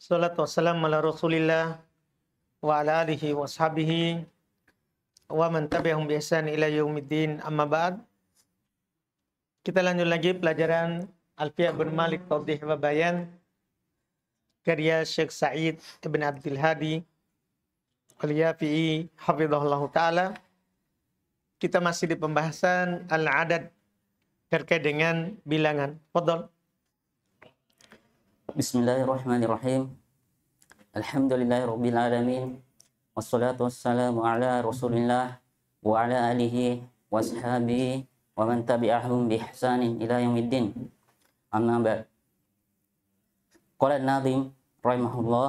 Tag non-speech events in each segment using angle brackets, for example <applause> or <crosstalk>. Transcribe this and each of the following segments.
Salat salam ala rasulillah wa ala alihi wa sahbihi wa man tabi'ahum bi ihsan ila yaumiddin amma ba'd. Kita lanjut lagi pelajaran Alfiyah bin Malik Tawdih wa Bayan karya Syekh Sa'id bin Abdul Hadi Al-Yafi'i Hafizahullah Ta'ala. Kita masih di pembahasan Al-Adad terkait dengan bilangan. Fadol. بسم الله الرحمن الرحيم الحمد لله رب العالمين والصلاة والسلام على رسول الله وعلى آله وأصحابه ومن تبعهم بإحسان إلى يوم الدين أما بعد قال الناظم رحمه الله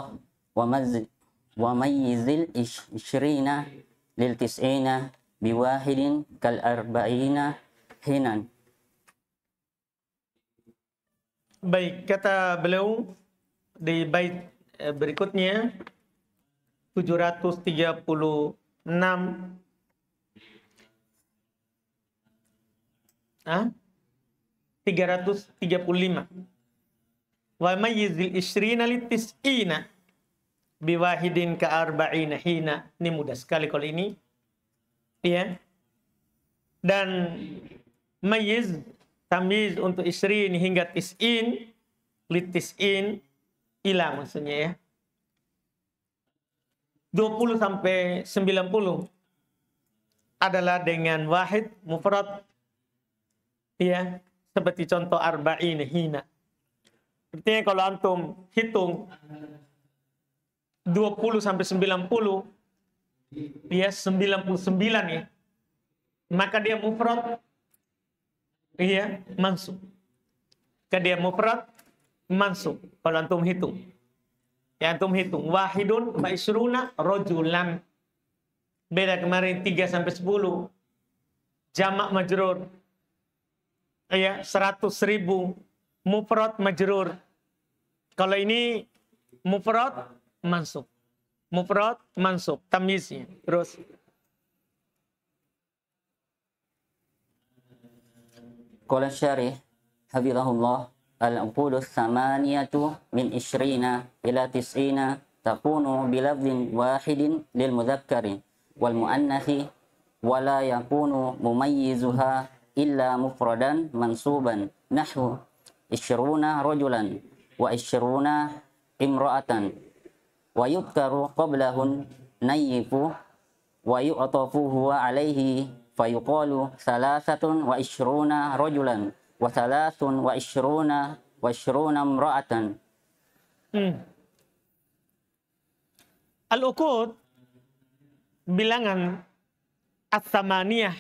ومزل وميز العشرين للتسعين بواحد كالأربعين حينا Baik, kata beliau di bait eh, berikutnya 736 ah 335 wa mayyizil isrina litis'ina biwahidin ka arba'ina hina ini mudah sekali kalau ini ya dan mayyiz Tamiz untuk istri ini hingga tis'in. Litis'in. hilang maksudnya ya. 20 sampai 90 adalah dengan wahid mufrad ya seperti contoh arba'in hina artinya kalau antum hitung 20 sampai 90 dia 99 ya maka dia mufrad Iya, mansub. Ke dia mufrad mansub. Kalau antum hitung. Ya antum hitung. Wahidun ma'isruna rojulan. Beda kemarin 3 sampai 10. Jamak majrur. Iya, 100 ribu. Mufrad majrur. Kalau ini mufrad mansub. Mufrad mansub. Tamyiznya. Terus. قال الشارح حفظه الله العقول الثمانية من عشرين إلى تسعين تكون بلفظ واحد للمذكر والمؤنث ولا يكون مميزها إلا مفردا منصوبا نحو عشرون رجلا وعشرون امرأة ويذكر قبلهن نيف ويعطف هو عليه fayuqalu salasatun wa ishruna rajulan wa salasun wa ishruna wa ishruna mra'atan hmm. Al-Uqud bilangan As-Samaniyah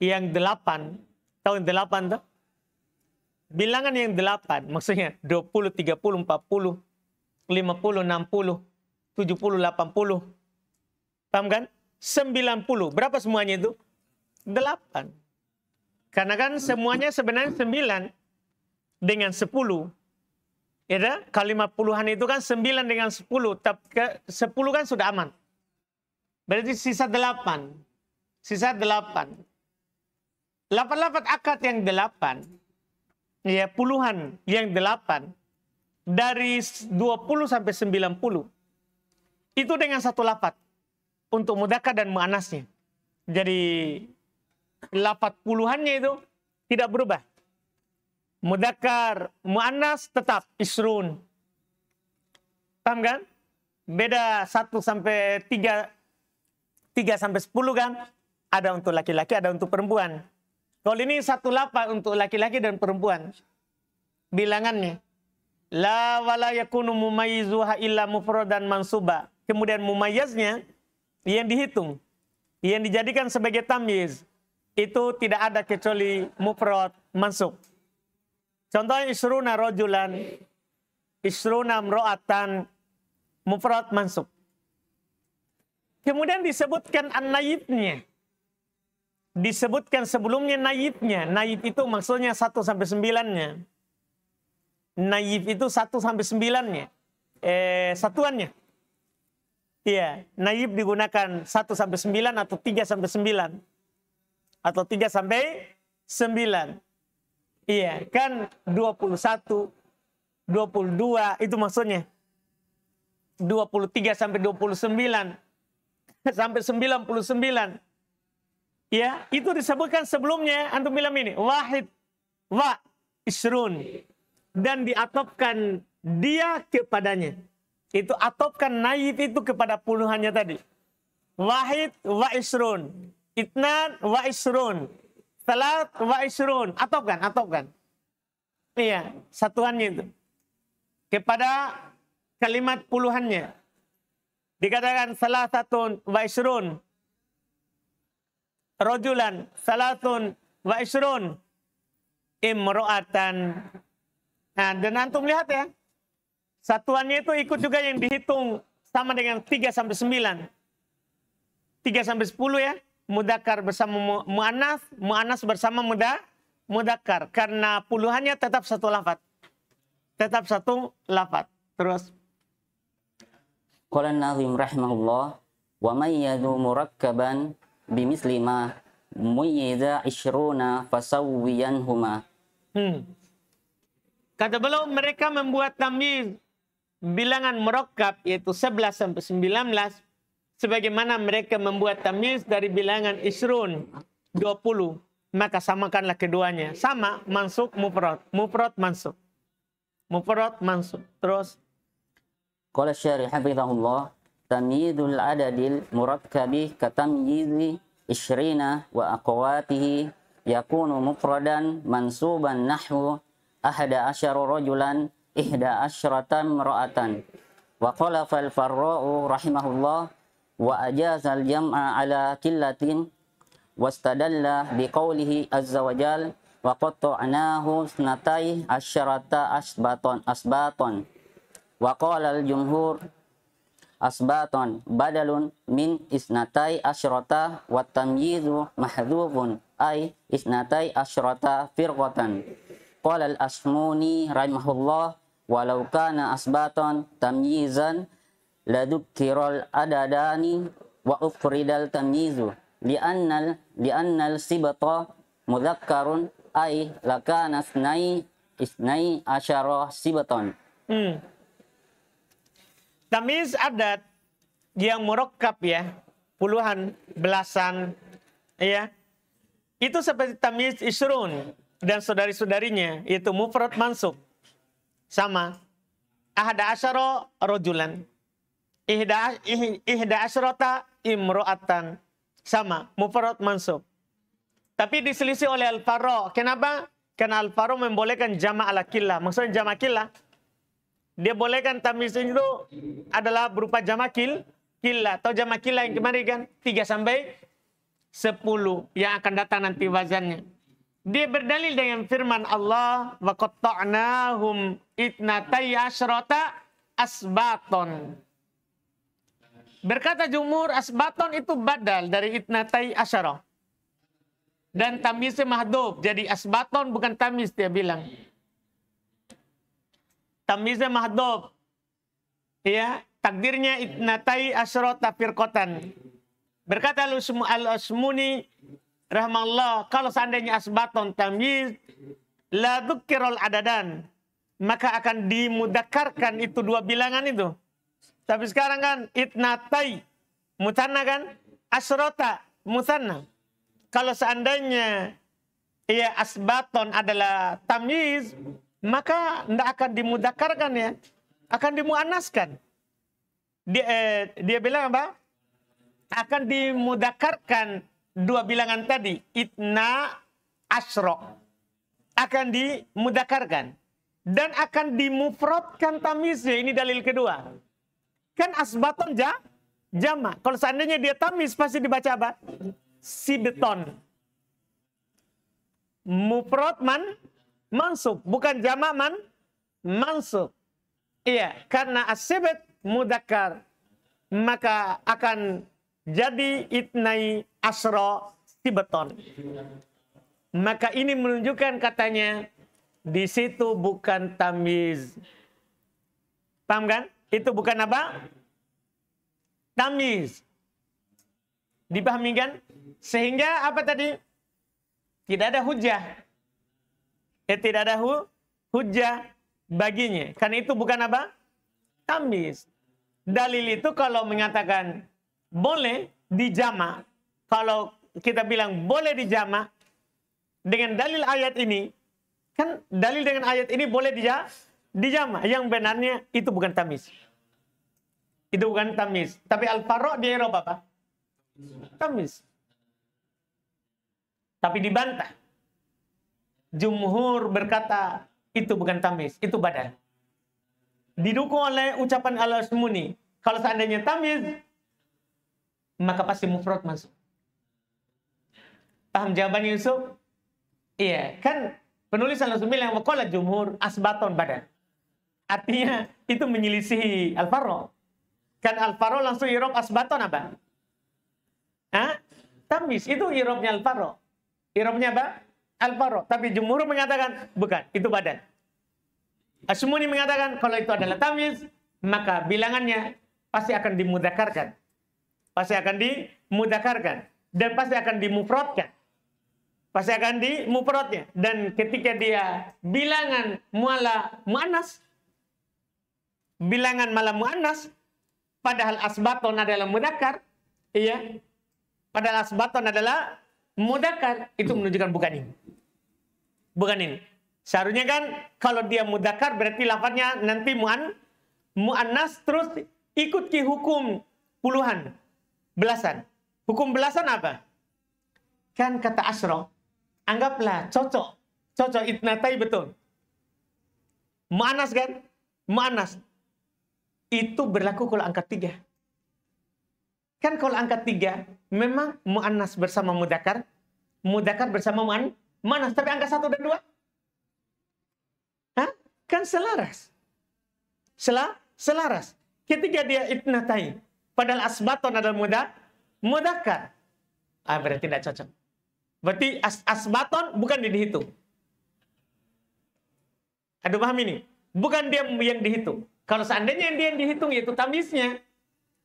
yang delapan tahun delapan tuh bilangan yang delapan maksudnya 20, 30, 40, 50, 60, 70, 80 paham kan? 90. Berapa semuanya itu? 8. Karena kan semuanya sebenarnya 9 dengan 10. Ya, dah? kalau 50-an itu kan 9 dengan 10, tapi 10 kan sudah aman. Berarti sisa 8. Sisa 8. 8 88 akad yang 8. Ya, puluhan yang 8. Dari 20 sampai 90. Itu dengan satu lapat untuk mudaka dan mu'anasnya. Jadi lapat puluhannya itu tidak berubah. Mudakar, mu'anas tetap isrun. Paham kan? Beda 1 sampai 3 3 sampai 10 kan? Ada untuk laki-laki, ada untuk perempuan. Kalau ini satu lapat untuk laki-laki dan perempuan. Bilangannya. La wala yakunu mumayizuha illa mufrodan mansuba. Kemudian mumayaznya yang dihitung, yang dijadikan sebagai tamyiz, itu tidak ada kecuali mufrad masuk. Contohnya isruna rojulan, isruna mro'atan, mufrad masuk. Kemudian disebutkan an-naibnya. Disebutkan sebelumnya naibnya. Naib itu maksudnya satu sampai sembilannya, nya Naib itu satu sampai sembilannya, Eh, satuannya. Iya, naib digunakan 1 sampai 9 atau 3 sampai 9. Atau 3 sampai 9. Iya, kan 21, 22 itu maksudnya. 23 sampai 29 <laughs> sampai 99. Ya, itu disebutkan sebelumnya antum bilang ini wahid wa isrun dan diatopkan dia kepadanya itu atopkan naib itu kepada puluhannya tadi. Wahid wa isrun. Itnan wa isrun. Salat wa isrun. Atopkan, atopkan. Iya, satuannya itu. Kepada kalimat puluhannya. Dikatakan salah satu wa isrun. Rojulan salatun wa isrun. Imro'atan. Nah, dan antum lihat ya Satuannya itu ikut juga yang dihitung sama dengan 3 sampai 9. 3 sampai 10 ya. Mudakar bersama mu'anas, mu'anas bersama muda, mudakar. Karena puluhannya tetap satu lafat. Tetap satu lafat. Terus. Qala nazim rahimahullah wa mayyadu murakkaban bimislima. ma ishruna fasawwiyan huma. Hmm. Kata beliau mereka membuat tamyiz bilangan merokap yaitu 11 sampai 19 sebagaimana mereka membuat tamyiz dari bilangan isrun 20 maka samakanlah keduanya sama mansuk muprot muprot mansuk muprot mansuk terus qala syarih hafizahullah tamyizul adadil murakkabi katamyizi isrina wa aqwatihi yakunu mufradan mansuban nahwu ahada asyara rajulan إحدى أشرة امرأة وقال فالفراء رحمه الله وأجاز الجمع على كلة واستدل بقوله عز وجل وقطعناه اثنتي أشرة أسباطا أسباطا وقال الجمهور أسباطا بدل من اثنتي أشرة والتمييز محذوف أي اثنتي عشرة فرقة قال الأسموني رحمه الله walau kana asbaton tamyizan ladukkirul adadani wa ufridal tamyizu li'annal li'annal sibata mudhakkarun ay lakana isnai isnai asyara sibaton hmm. tamyiz adat yang murakkab ya puluhan belasan ya itu seperti tamyiz isrun dan saudari-saudarinya itu mufrad mansub sama. ahda asyara rojulan. Ihda, ihda asyrota imro'atan. Sama. Mufarad mansub. Tapi diselisih oleh Alfaro. Kenapa? Karena Alfaro membolehkan jama' ala killa. Maksudnya jama' killa. Dia bolehkan tamis itu adalah berupa jama' kil, killa. Atau jama' killa yang kemarin kan? 3 sampai 10 yang akan datang nanti wazannya. Dia berdalil dengan firman Allah, wa qatta'nahum itnatay asrata asbaton. Berkata jumhur asbaton itu badal dari itnatay asyara. Dan tamisnya mahdub. Jadi asbaton bukan tamis dia bilang. Tamisnya mahdub. Ya, takdirnya itnatay asrata firqatan. Berkata al-Usmuni rahmallah kalau seandainya asbaton tamyiz la dzukirul adadan maka akan dimudakarkan itu dua bilangan itu. Tapi sekarang kan itnatai mutanna kan asrota mutanna. Kalau seandainya ya asbaton adalah tamyiz maka tidak akan dimudakarkan ya akan dimuanaskan dia eh, dia bilang apa akan dimudakarkan dua bilangan tadi itna asro akan dimudakarkan dan akan dimufrodkan tamisnya ini dalil kedua kan asbaton ja jama kalau seandainya dia tamis pasti dibaca apa sibeton mufrad man mansub bukan jama man mansub iya karena asibet mudakar maka akan jadi itnai asro tibeton. Maka ini menunjukkan katanya di situ bukan tamiz. Paham kan? Itu bukan apa? Tamiz. Dipahami kan? Sehingga apa tadi? Tidak ada hujah. Eh, tidak ada hu hujah baginya. Karena itu bukan apa? Tamiz. Dalil itu kalau mengatakan boleh dijama kalau kita bilang boleh dijama dengan dalil ayat ini kan dalil dengan ayat ini boleh dia dijama yang benarnya itu bukan tamis itu bukan tamis tapi al farok di Eropa apa tamis tapi dibantah jumhur berkata itu bukan tamis itu badan didukung oleh ucapan allah Semuni. kalau seandainya tamis maka pasti mufrad masuk. Paham jawaban Yusuf? Iya, kan penulis al langsung yang wakola jumhur asbaton badan. Artinya itu menyelisihi al -Faro. Kan al langsung irob asbaton apa? Hah? Tamis, itu irobnya Al-Faro. Irobnya apa? al -Faro. Tapi jumhur mengatakan, bukan, itu badan. Asmuni mengatakan, kalau itu adalah tamis, maka bilangannya pasti akan dimudakarkan pasti akan dimudakarkan dan pasti akan dimufrodkan pasti akan dimufrotnya dan ketika dia bilangan muala muanas, bilangan malam muanas, padahal asbaton adalah mudakar iya padahal asbaton adalah mudakar itu menunjukkan bukan ini bukan ini seharusnya kan kalau dia mudakar berarti lafadznya nanti muan muanas terus ikuti hukum puluhan belasan. Hukum belasan apa? Kan kata Asro, anggaplah cocok. Cocok itnatai betul. Manas kan? Manas. Itu berlaku kalau angka tiga. Kan kalau angka tiga, memang mu'anas bersama mudakar, mudakar bersama mu'an, manas. Tapi angka satu dan dua, Hah? kan selaras. selaras. Ketika dia itnatai, Padahal asbaton adalah mudah, mudahkan. Ah, berarti tidak cocok. Berarti as asbaton bukan dihitung. Ada paham ini? Bukan dia yang dihitung. Kalau seandainya dia yang dihitung yaitu tamisnya.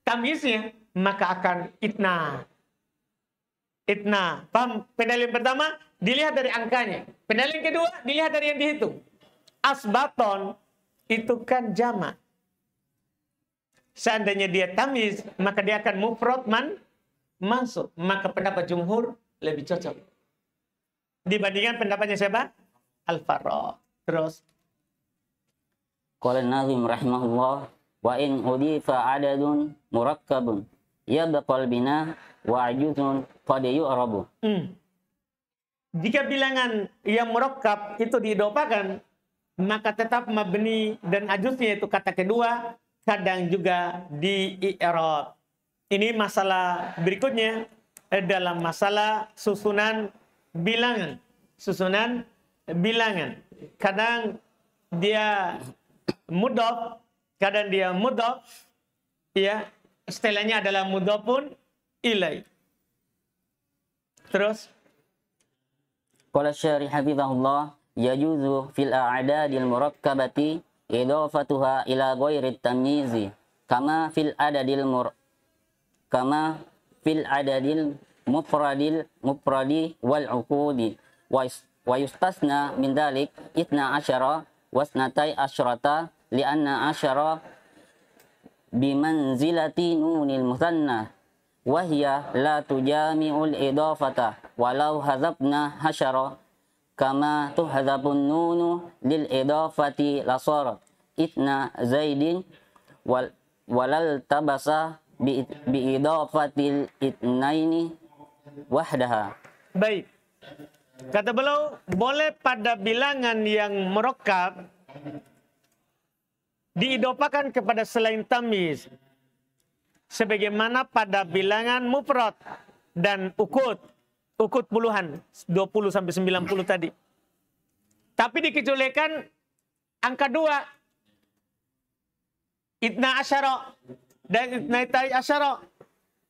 Tamisnya, maka akan itna. Itna. Paham? Pedal pertama, dilihat dari angkanya. Pedal kedua, dilihat dari yang dihitung. Asbaton itu kan jamak. Seandainya dia tamiz, maka dia akan mufrad man masuk. Maka pendapat jumhur lebih cocok. Dibandingkan pendapatnya siapa? Al-Farrah. Terus. Qala Nazim rahimahullah wa in udifa adadun murakkabun yabqal bina wa ajuzun qad yu'rabu. Hmm. Jika bilangan yang murakkab itu diidopakan, maka tetap mabni dan ajusnya itu kata kedua kadang juga di i'rab. Ini masalah berikutnya eh, dalam masalah susunan bilangan. Susunan bilangan. Kadang dia mudhof, kadang dia mudhof ya, istilahnya adalah pun ilai. Terus Qala syarih hafizahullah yajuzu fil al murakkabati إضافتها إلى غير التمييز كما في العدد المر كما في العدد المفرد المفرد والعقود ويستثنى من ذلك اثنا عشر واثنتي عشرة لأن عشرة بمنزلة نون المثنى وهي لا تجامع الإضافة ولو هذبنا حشرة kama tuhadzabun nunu lil idafati sarat itna zaidin wal walal tabasa bi, bi idafatil itnaini wahdaha baik kata beliau boleh pada bilangan yang merokap diidopakan kepada selain tamis sebagaimana pada bilangan mufrad dan ukut ukut puluhan, 20 sampai 90 tadi. Tapi dikecualikan angka 2. Itna asyara dan itna itai asyara.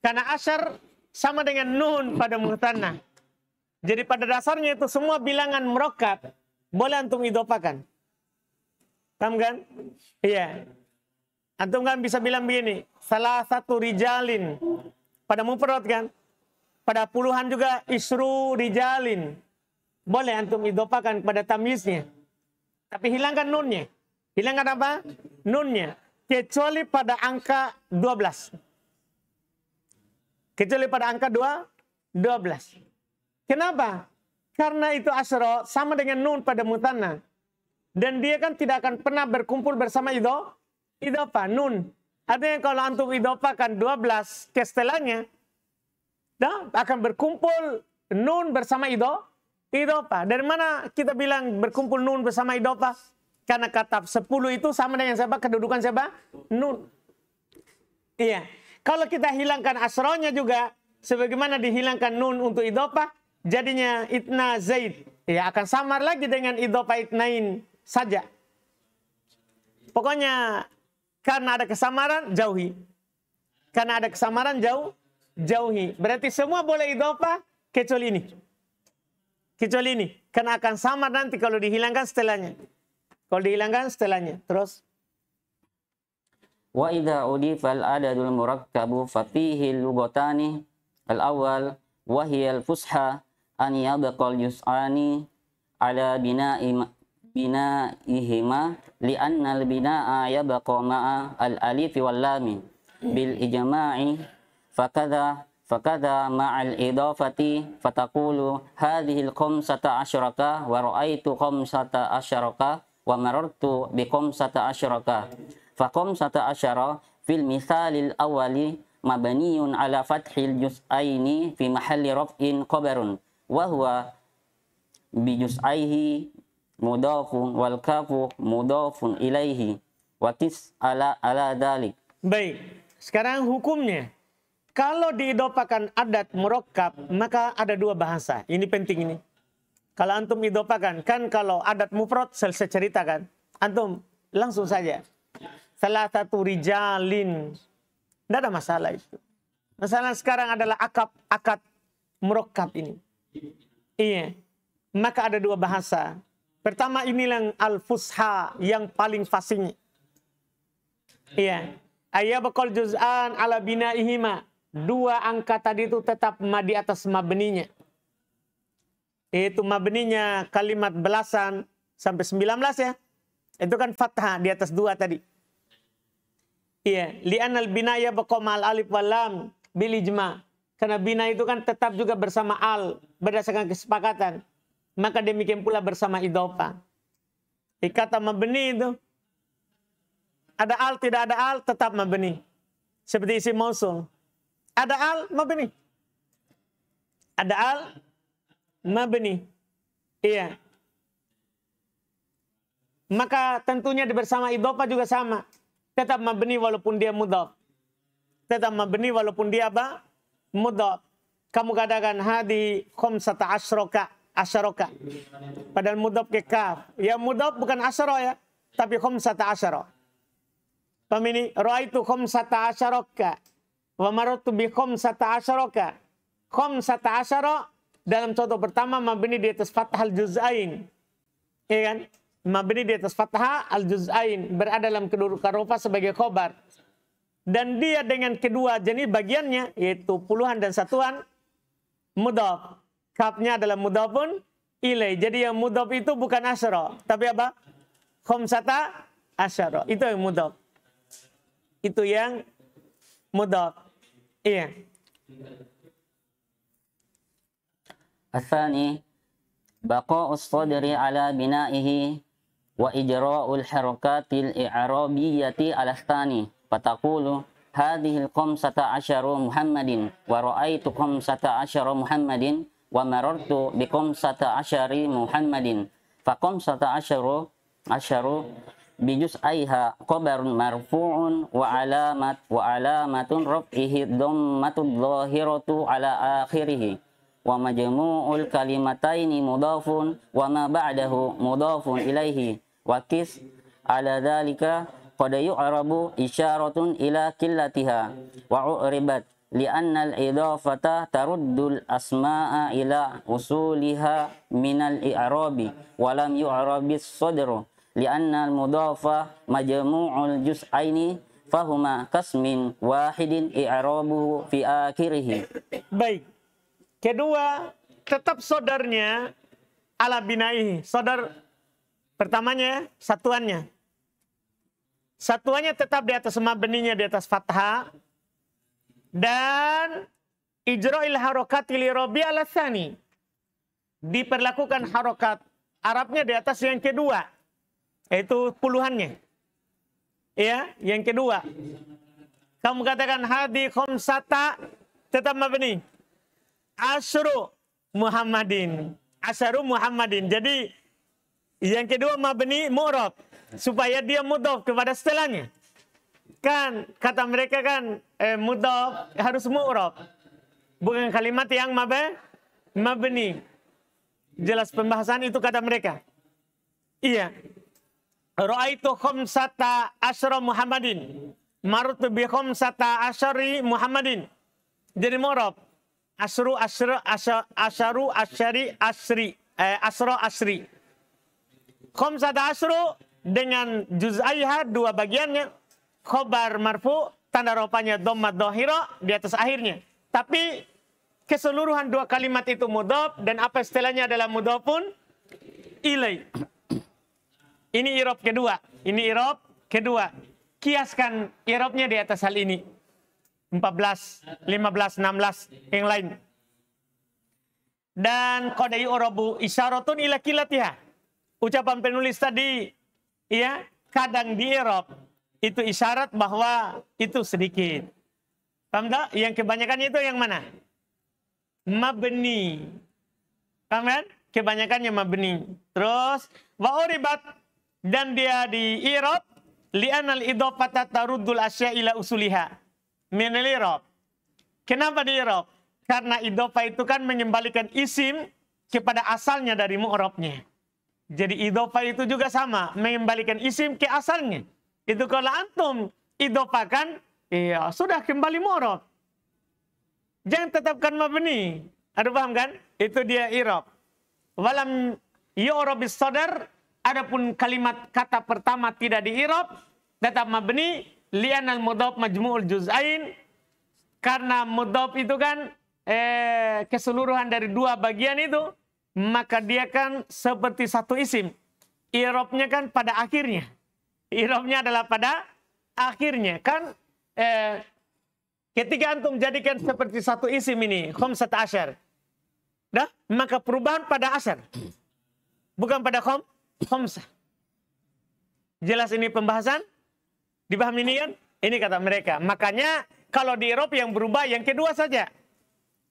Karena asyar sama dengan nun pada mutanna. Jadi pada dasarnya itu semua bilangan merokap boleh antum idopakan. Paham kan? Iya. Antum kan bisa bilang begini, salah satu rijalin pada mufrad kan? Pada puluhan juga isru dijalin, Boleh antum idopakan kepada tamisnya, Tapi hilangkan nunnya. Hilangkan apa? Nunnya. Kecuali pada angka 12. Kecuali pada angka 2, 12. Kenapa? Karena itu asro sama dengan nun pada mutana, Dan dia kan tidak akan pernah berkumpul bersama ido, idopa, nun. Artinya kalau antum idopakan 12 ke setelahnya, Nah, akan berkumpul nun bersama ido, idopa. Dari mana kita bilang berkumpul nun bersama idopa? Karena kata sepuluh itu sama dengan siapa? Kedudukan siapa? Nun. Iya. Kalau kita hilangkan asronya juga, sebagaimana dihilangkan nun untuk idopa, jadinya itna zaid. Iya akan samar lagi dengan idopa itnain saja. Pokoknya karena ada kesamaran, jauhi. Karena ada kesamaran, jauh jauhi. Berarti semua boleh idopa kecuali ini. Kecuali ini. Karena akan sama nanti kalau dihilangkan setelahnya. Kalau dihilangkan setelahnya. Terus. Wa idha udifal adadul murakkabu fafihi lugotani al-awwal wahiyal fusha an yabakal yus'ani ala bina'i binaihima li'anna al-bina'a yabqa ma'a al-alif wal lami bil ijma'i فكذا فكذا مع الإضافة فتقول هذه الخمسة عشرة ورأيت خمسة عشرة ومررت بخمسة عشرة فخمسة عشرة في المثال الأول مبني على فتح الجزئين في محل رفع خبر وهو بجزئيه مضاف والكاف مضاف إليه وتسأل على ذلك. Baik, sekarang hukumnya. Kalau diidopakan adat merokap maka ada dua bahasa. Ini penting ini. Kalau antum idopakan, kan kalau adat mufrad selesai kan. Antum langsung saja. Salah satu rijalin. Tidak ada masalah itu. Masalah sekarang adalah akap akad merokap ini. Iya. Maka ada dua bahasa. Pertama ini yang al-fusha yang paling fasih. Iya. Ayah bakal juz'an ala bina'ihima dua angka tadi itu tetap ma di atas mabeninya. Itu mabeninya kalimat belasan sampai 19 ya. Itu kan fathah di atas dua tadi. Iya, al binaya bekomal alif walam bilijma. Karena bina itu kan tetap juga bersama al berdasarkan kesepakatan. Maka demikian pula bersama idopa. Di kata mabeni itu ada al tidak ada al tetap mabeni. Seperti isi mausul ada al mabni. Ada al mabni. Iya. Maka tentunya bersama idopa juga sama. Tetap mabni walaupun dia mudhaf. Tetap mabni walaupun dia apa? Mudhaf. Kamu katakan hadi khomsata asroka. Asroka. Padahal mudhaf ke kaf. Ya mudhaf bukan asro ya. Tapi khomsata asro. itu kom khomsata asroka. Wa marotu bi khamsata asyaraka. Khamsata asyara dalam contoh pertama mabni di atas fathah al-juz'ain. ya kan? Mabni di atas fathah al-juz'ain berada dalam kedudukan rupa sebagai khobar. Dan dia dengan kedua jenis bagiannya yaitu puluhan dan satuan mudhaf. Kapnya adalah pun ilai. Jadi yang mudhaf itu bukan asyara, tapi apa? Khamsata asyara. Itu yang mudhaf. Itu yang mudhaf. Iya. Asani baqa ustadri ala binaihi wa ijra'ul harakatil i'arabiyyati ala astani fataqulu sata القوم Muhammadin, عشر محمد ورأيتكم ستا عشر محمد ومررت بكم ستا عشر محمد فقم ستا عشر عشر بجزئيها قبر مرفوع وعلامة وعلامة رفعه الضمة الظاهرة على آخره ومجموع الكلمتين مضاف وما بعده مضاف إليه وكس على ذلك قد يعرب إشارة إلى كلتها وعربت لأن الإضافة ترد الأسماء إلى أصولها من الإعراب ولم يعرب الصدر li'anna al-mudhafa majmu'ul juz'aini fahuma kasmin wahidin i'rabuhu fi akhirih. Baik. Kedua, tetap sodarnya ala binai. sodar pertamanya satuannya. Satuannya tetap di atas semua di atas fathah dan ijroil harokati li robi alasani. Diperlakukan harokat Arabnya di atas yang kedua. Itu puluhannya. Ya, yang kedua. Kamu katakan hadi khomsata tetap mabeni Asru Muhammadin. Asru Muhammadin. Jadi yang kedua mabni mu'rab supaya dia mudhof kepada setelahnya. Kan kata mereka kan eh, mudhof harus mu'rab. Bukan kalimat yang mabe, mabni. Jelas pembahasan itu kata mereka. Iya, Ra'aitu khamsata asyara Muhammadin. Marutu bi khamsata asyari Muhammadin. Jadi mu'rab. Asru asro asyaru asyari asri. Eh, asro asri. Khamsata asru dengan juz juz'aiha dua bagiannya. Khobar marfu tanda rupanya dhamma dohiro di atas akhirnya. Tapi keseluruhan dua kalimat itu mudob dan apa istilahnya adalah mudhofun ilai. Ini irob kedua. Ini irob kedua. Kiaskan irobnya di atas hal ini. 14, 15, 16, yang lain. Dan kodai urobu isyaratun ila kilatiha. Ucapan penulis tadi, ya kadang di irob itu isyarat bahwa itu sedikit. Paham tak? Yang kebanyakan itu yang mana? Mabni. Paham kan? Kebanyakannya mabni. Terus, wa uribat dan dia di li anal idopata tarudul asya ila usuliha min al Kenapa di i'rab? Karena idopa itu kan mengembalikan isim kepada asalnya dari mu'rabnya. Jadi idopa itu juga sama, mengembalikan isim ke asalnya. Itu kalau antum idopakan iya sudah kembali mu'rab. Jangan tetapkan mabni. Ada paham kan? Itu dia i'rab. Walam yu'rabis sadar Adapun kalimat kata pertama tidak diirob, tetap mabni al mudhof majmu'ul juz'ain karena mudhof itu kan eh, keseluruhan dari dua bagian itu maka dia kan seperti satu isim. Irobnya kan pada akhirnya. Irobnya adalah pada akhirnya kan eh, ketika antum jadikan seperti satu isim ini khomsat asyar. Dah, maka perubahan pada asyar. Bukan pada khom, Khamsah. Jelas ini pembahasan? Dipahami ini kan? Ini kata mereka. Makanya kalau di Eropa yang berubah yang kedua saja.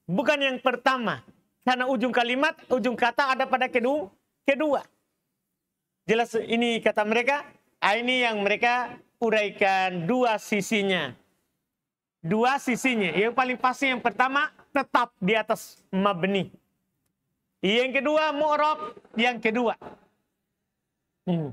Bukan yang pertama. Karena ujung kalimat, ujung kata ada pada kedua. kedua. Jelas ini kata mereka. Ah, ini yang mereka uraikan dua sisinya. Dua sisinya. Yang paling pasti yang pertama tetap di atas mabni. Yang kedua mu'rob. Yang kedua Hmm.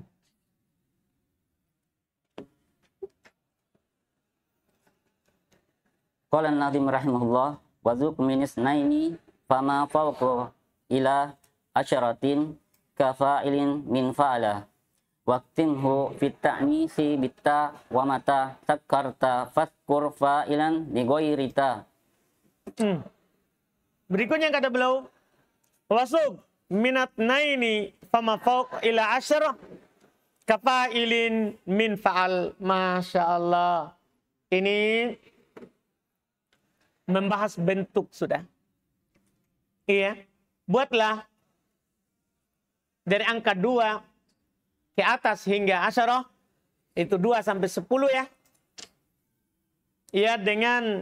Nabi Nazim rahimahullah wa zuq min isnaini fama fawqa ila asharatin, kafa'ilin min fa'ala waktimhu fit ta'nisi bitta wa mata sakarta fadkur fa'ilan li ghairita hmm. Berikutnya kata beliau wasuk minat naini fama fauq ila asyara kafailin min fa'al Masya Allah ini membahas bentuk sudah iya buatlah dari angka 2 ke atas hingga asyara itu 2 sampai 10 ya iya dengan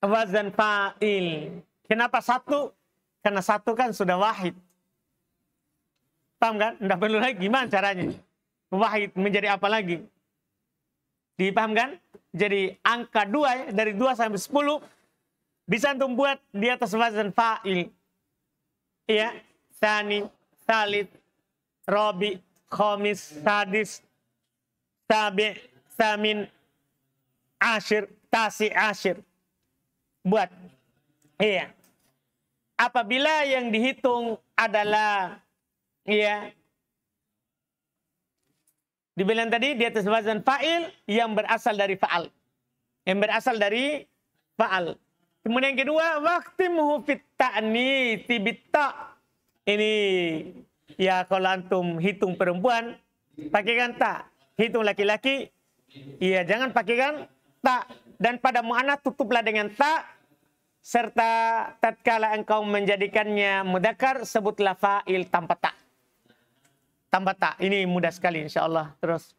wazan fa'il kenapa satu karena satu kan sudah wahid Paham kan? Tidak perlu lagi. Gimana caranya? Wahid menjadi apa lagi? Dipaham kan? Jadi angka 2 ya, dari 2 sampai 10 bisa untuk buat di atas wazan fa'il. Iya, tani, salit, robi, Komis, sadis, Sabi, samin, ashir, tasi, ashir. Buat. Iya. Apabila yang dihitung adalah Iya. Dibilang tadi di atas wazan fa'il yang berasal dari fa'al. Yang berasal dari fa'al. Kemudian yang kedua, waktu muhufit ta'ni tibita. Ini ya kalau antum hitung perempuan, pakaikan tak. Hitung laki-laki, iya jangan pakaikan tak. Dan pada mu'anah tutuplah dengan tak. Serta tatkala engkau menjadikannya mudakar, sebutlah fa'il tanpa tak tambah tak ini mudah sekali insyaallah terus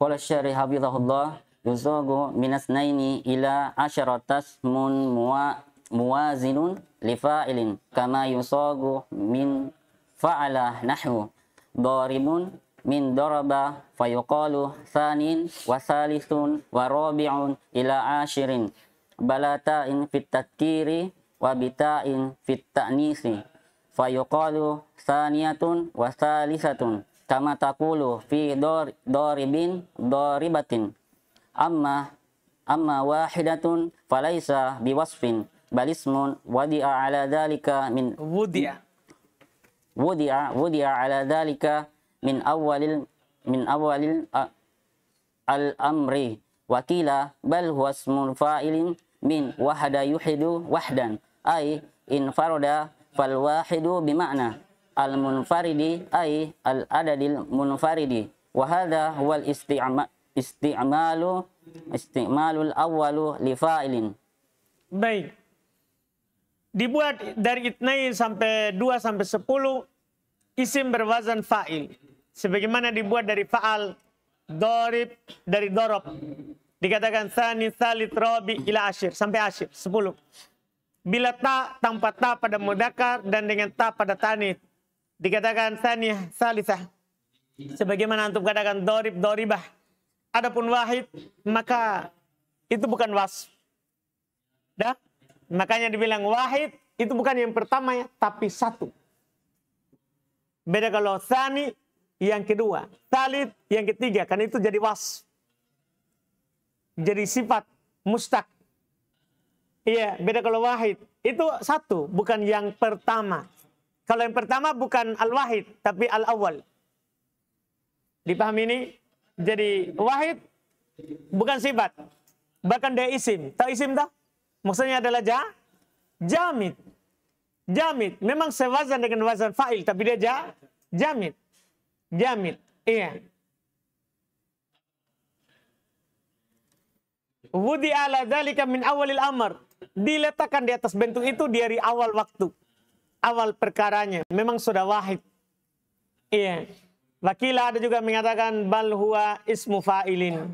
Qala syarih hafizahullah yuzagu minas naini ila asyaratas mun muwa muwazinun li fa'ilin kama yusagu min fa'ala nahwu daribun min daraba fayuqalu sanin wa salisun wa rabi'un ila ashirin balata'in fit tadkiri wa bita'in fit ta'nisi fayuqalu saniyatun wa salisatun kama taqulu fi dor, doribin doribatin amma amma wahidatun falaisa biwasfin balismun wadi'a ala dhalika min wudi'a wudi'a wudi'a ala dhalika min awalil min awalil al amri wakila bal huwa ismun fa'ilin min wahada yuhidu wahdan ay in farada fal wahidu bima'na al munfaridi ay al adadil munfaridi wa hadha huwa al isti'mal isti'malu isti'malul awwalu li fa'ilin baik dibuat dari itnai sampai 2 sampai 10 isim berwazan fa'il sebagaimana dibuat dari fa'al dorib dari dorob dikatakan sani salit robi ila ashir sampai ashir 10 bila ta tanpa ta pada mudakar dan dengan ta pada tani dikatakan tani salisah sebagaimana antum katakan dorib doribah adapun wahid maka itu bukan was dah makanya dibilang wahid itu bukan yang pertama ya tapi satu beda kalau sani yang kedua salit yang ketiga karena itu jadi was jadi sifat mustak. Iya, beda kalau wahid. Itu satu, bukan yang pertama. Kalau yang pertama bukan al-wahid, tapi al-awal. Dipahami ini? Jadi wahid bukan sifat. Bahkan dia isim. Tahu isim tak? Maksudnya adalah ja, jamit jamit Memang sewazan dengan wazan fa'il, tapi dia ja, jamit jamit Iya. Wudi ala dalika min awalil amr diletakkan di atas bentuk itu dari awal waktu. Awal perkaranya. Memang sudah wahid. Iya. Wakila ada juga mengatakan bal huwa ismu fa'ilin.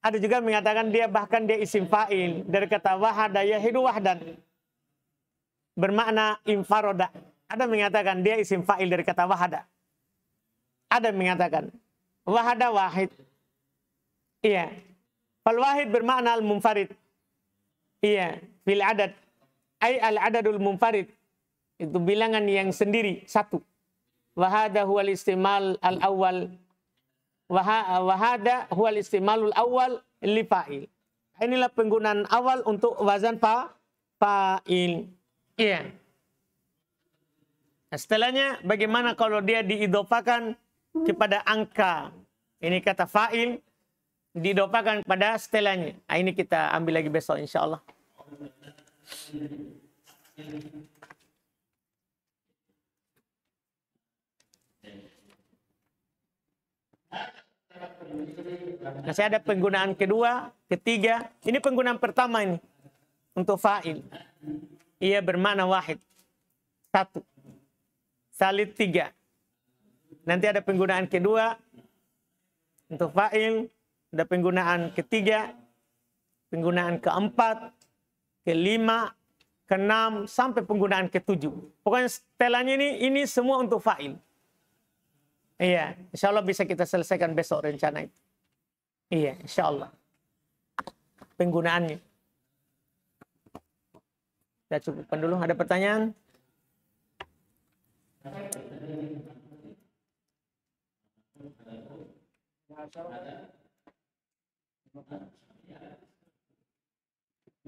Ada juga mengatakan dia bahkan dia isim fa'il. Dari kata wahada yahidu wahdan. Bermakna infaroda. Ada mengatakan dia isim fa'il dari kata wahada. Ada mengatakan wahada wahid. Iya. Fal wahid bermakna al-munfarid. Iya fil adad ay al adadul munfarid itu bilangan yang sendiri satu wahada huwal istimal al awal wahada huwal istimalul awal li fa'il inilah penggunaan awal untuk wazan fa fa'il iya yeah. nah, setelahnya bagaimana kalau dia diidopakan kepada angka ini kata fa'il diidopakan pada setelahnya nah, ini kita ambil lagi besok insyaallah Nah, saya ada penggunaan kedua, ketiga. Ini penggunaan pertama ini untuk fa'il. Ia bermana wahid. Satu. Salib tiga. Nanti ada penggunaan kedua untuk fa'il. Ada penggunaan ketiga. Penggunaan keempat kelima, keenam, sampai penggunaan ketujuh. Pokoknya setelahnya ini, ini semua untuk fa'il. Iya, insya Allah bisa kita selesaikan besok rencana itu. Iya, insya Allah. Penggunaannya. Kita cukupkan dulu. Ada pertanyaan? Ada.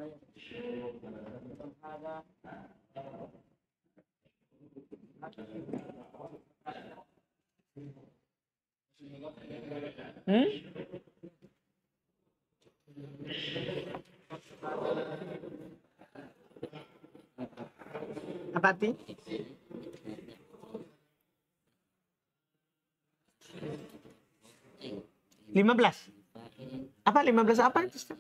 Hmm? Apa ti? Lima belas. Apa lima belas apa itu?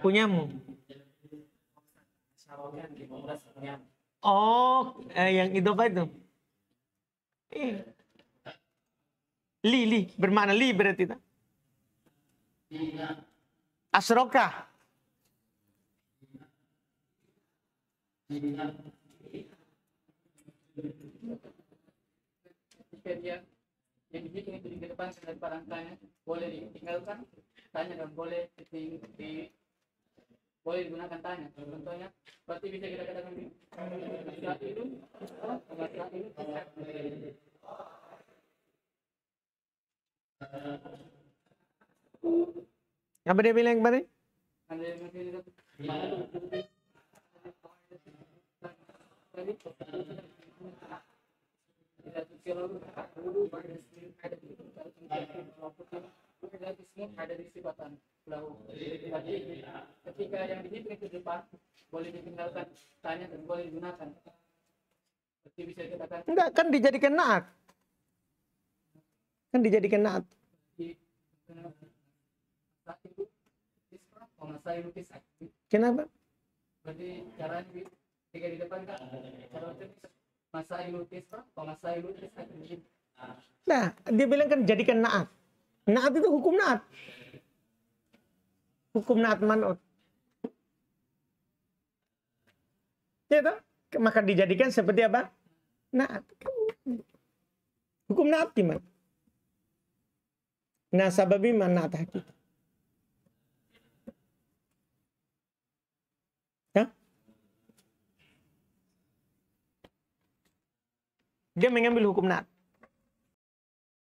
punyamu oh eh, yang itu apa itu eh. li li berarti tak? asroka Yeah yang dibikin itu di depan selain barangkanya boleh ditinggalkan tanya dan boleh di, di boleh digunakan tanya contohnya berarti bisa kita katakan di saat itu apa saat itu apa dia bilang kemarin? Tadi ada di ketika yang dihitung depan boleh ditinggalkan tanya dan boleh digunakan seperti bisa dikatakan enggak kan dijadikan naat kan dijadikan naat kenapa berarti caranya di depan kan Kan nah, dia bilang kan jadikan naat. Naat itu hukum naat. Hukum naat manut. Ya toh? Maka dijadikan seperti apa? Naat. Hukum naat gimana? Nah, sebab mana naat hakikat. dia mengambil hukum nat